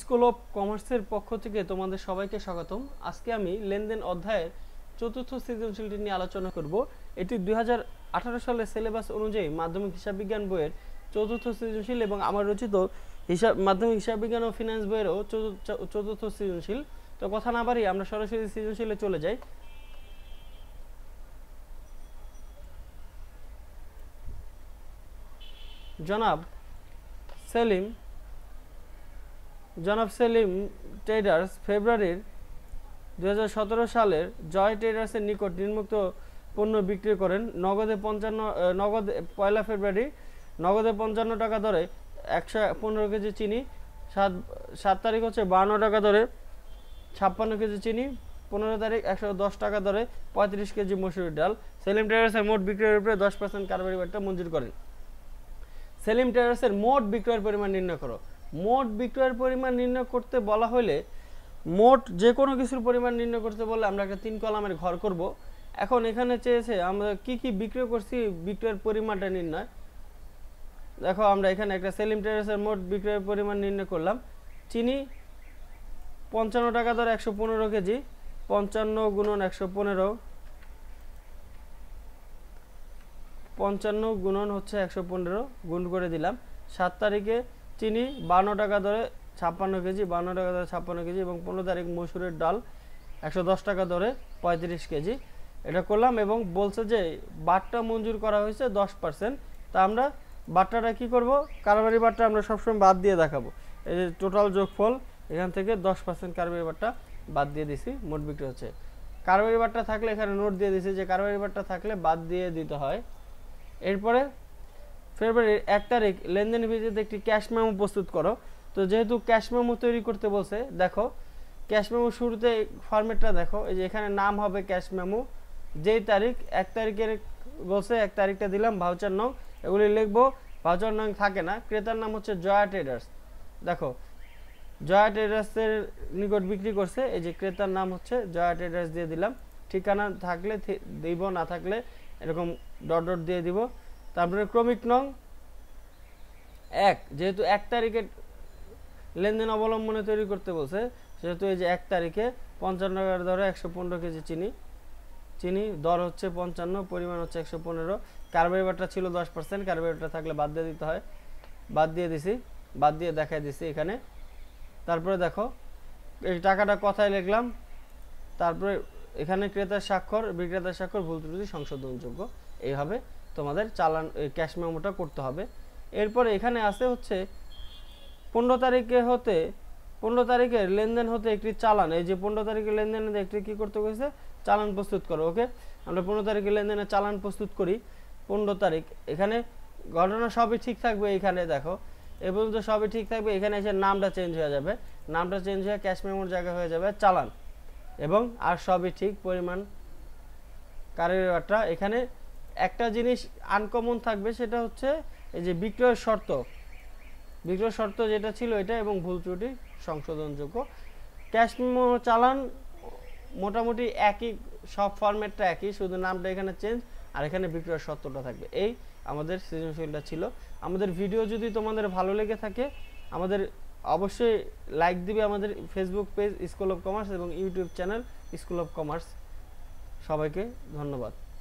school of কমার্সের পক্ষ থেকে তোমাদের সবাইকে স্বাগতম আজকে আমি লেনদেন অধ্যায়ের চতুর্থ সৃজনশীলটি নিয়ে আলোচনা করব এটি দুই সালের সিলেবাস অনুযায়ী মাধ্যমিক হিসাব বিজ্ঞান বইয়ের চতুর্থ সৃজনশীল এবং আমার রচিত হিসাব মাধ্যমিক হিসাব বিজ্ঞান ও ফিনান্স বইয়েরও চতুর্থ সৃজনশীল তো কথা না বাড়িয়ে আমরা সরাসরি সৃজনশীলে চলে যাই জনাব সেলিম জনাব সেলিম ট্রেডার্স ফেব্রুয়ারির দু সালের জয় ট্রেডার্সের নিকট নির্মুক্ত পণ্য বিক্রি করেন নগদে পঞ্চান্ন নগদে পয়লা ফেব্রুয়ারি নগদে পঞ্চান্ন টাকা দরে একশো পনেরো কেজি চিনি সাত সাত তারিখ হচ্ছে বাহান্ন টাকা দরে ছাপ্পান্ন কেজি চিনি পনেরো তারিখ একশো দশ টাকা দরে পঁয়ত্রিশ কেজি মসুর ডাল সেলিম ট্রেডার্সের মোট বিক্রয়ের উপরে দশ পার্সেন্ট কারবারি বাড়িটা মঞ্জুর করেন সেলিম ট্রেডার্সের মোট বিক্রয়ের পরিমাণ নির্ণয় করো মোট বিক্রয়ের পরিমাণ নির্ণয় করতে বলা হলে মোট যে কোনো কিছুর পরিমাণ নির্ণয় করতে বললে আমরা একটা তিন কলামের ঘর করব এখন এখানে চেয়েছে আমরা কি কি বিক্রয় করছি বিক্রয়ের পরিমাণটা নির্ণয় দেখো আমরা এখানে একটা সেলিম টেরেসের মোট বিক্রয়ের পরিমাণ নির্ণয় করলাম চিনি পঞ্চান্ন টাকা ধর একশো পনেরো কেজি পঞ্চান্ন গুণন একশো পনেরো পঞ্চান্ন গুণন হচ্ছে একশো পনেরো গুণ করে দিলাম সাত তারিখে চিনি বান্ন টাকা ধরে ছাপ্পান্ন কেজি বান্ন টাকা ধরে ছাপ্পান্ন কেজি এবং পনেরো তারিখ মসুরের ডাল একশো দশ টাকা ধরে পঁয়ত্রিশ কেজি এটা করলাম এবং বলছে যে বাটটা মঞ্জুর করা হয়েছে দশ পার্সেন্ট তা আমরা বাটটাটা কি করব কারবারি বাটটা আমরা সবসময় বাদ দিয়ে দেখাবো এই যে টোটাল যোগফল এখান থেকে দশ পার্সেন্ট কারবারি বাটটা বাদ দিয়ে দিছি মোট বিক্রি হচ্ছে কারবারি বাটটা থাকলে এখানে নোট দিয়ে দিছি যে কারবারি বাটটা থাকলে বাদ দিয়ে দিতে হয় এরপরে ফেব্রুয়ারির এক তারিখ লেনদেন ভিত্তিতে একটি ক্যাশ মেমো প্রস্তুত করো তো যেহেতু ক্যাশ মেমো তৈরি করতে বলছে দেখো ক্যাশ মেমো শুরুতে ফরম্যাটটা দেখো এই যে এখানে নাম হবে ক্যাশ মেমো যেই তারিখ এক তারিখের বলছে এক তারিখটা দিলাম ভাউচার নং এগুলি লিখবো ভাউচার নং থাকে না ক্রেতার নাম হচ্ছে জয়া ট্রেডার্স দেখো জয়া ট্রেডার্সের নিকট বিক্রি করছে এই যে ক্রেতার নাম হচ্ছে জয়া ট্রেডার্স দিয়ে দিলাম ঠিকানা থাকলে দিব না থাকলে এরকম ডট ডট দিয়ে দিব তারপরে ক্রমিক নং এক যেহেতু এক তারিখে লেনদেন অবলম্বনে তৈরি করতে বলছে সেহেতু এই যে এক তারিখে পঞ্চান্ন টাকার দরে একশো পনেরো কেজি চিনি চিনি দর হচ্ছে পঞ্চান্ন পরিমাণ হচ্ছে একশো পনেরো কার্বোহাইড্রেটটা ছিল দশ পার্সেন্ট কার্বোহাইড্রেটটা থাকলে বাদ দিয়ে দিতে হয় বাদ দিয়ে দিছি বাদ দিয়ে দেখায় দিছি এখানে তারপরে দেখো এই টাকাটা কথায় লিখলাম তারপরে এখানে ক্রেতার স্বাক্ষর বিক্রেতার স্বাক্ষর ভুল ত্রুটি সংশোধনযোগ্য এইভাবে তোমাদের চালান ক্যাশ মেমোটা করতে হবে এরপরে এখানে আছে হচ্ছে পনেরো তারিখে হতে পনেরো তারিখের লেনদেন হতে একটি চালান এই যে পনেরো তারিখের লেনদেন হতে একটি কী করতে হয়েছে চালান প্রস্তুত করো ওকে আমরা পনেরো তারিখের লেনদেনের চালান প্রস্তুত করি পনেরো তারিখ এখানে ঘটনা সবই ঠিক থাকবে এখানে দেখো এ পর্যন্ত সবই ঠিক থাকবে এখানে এসে নামটা চেঞ্জ হয়ে যাবে নামটা চেঞ্জ হয়ে ক্যাশ মেমোর জায়গা হয়ে যাবে চালান এবং আর সবই ঠিক পরিমাণ কারিগরটা এখানে একটা জিনিস আনকমন থাকবে সেটা হচ্ছে এই যে বিক্রয় শর্ত বিক্রয় শর্ত যেটা ছিল এটা এবং ভুল ত্রুটি সংশোধনযোগ্য ক্যাশ মেমো চালান মোটামুটি একই সব ফরম্যাটটা একই শুধু নামটা এখানে চেঞ্জ আর এখানে বিক্রয় শর্তটা থাকবে এই আমাদের সৃজনশীলটা ছিল আমাদের ভিডিও যদি তোমাদের ভালো লেগে থাকে আমাদের অবশ্যই লাইক দিবে আমাদের Facebook page School of Commerce এবং YouTube channel School of Commerce সবাইকে ধন্যবাদ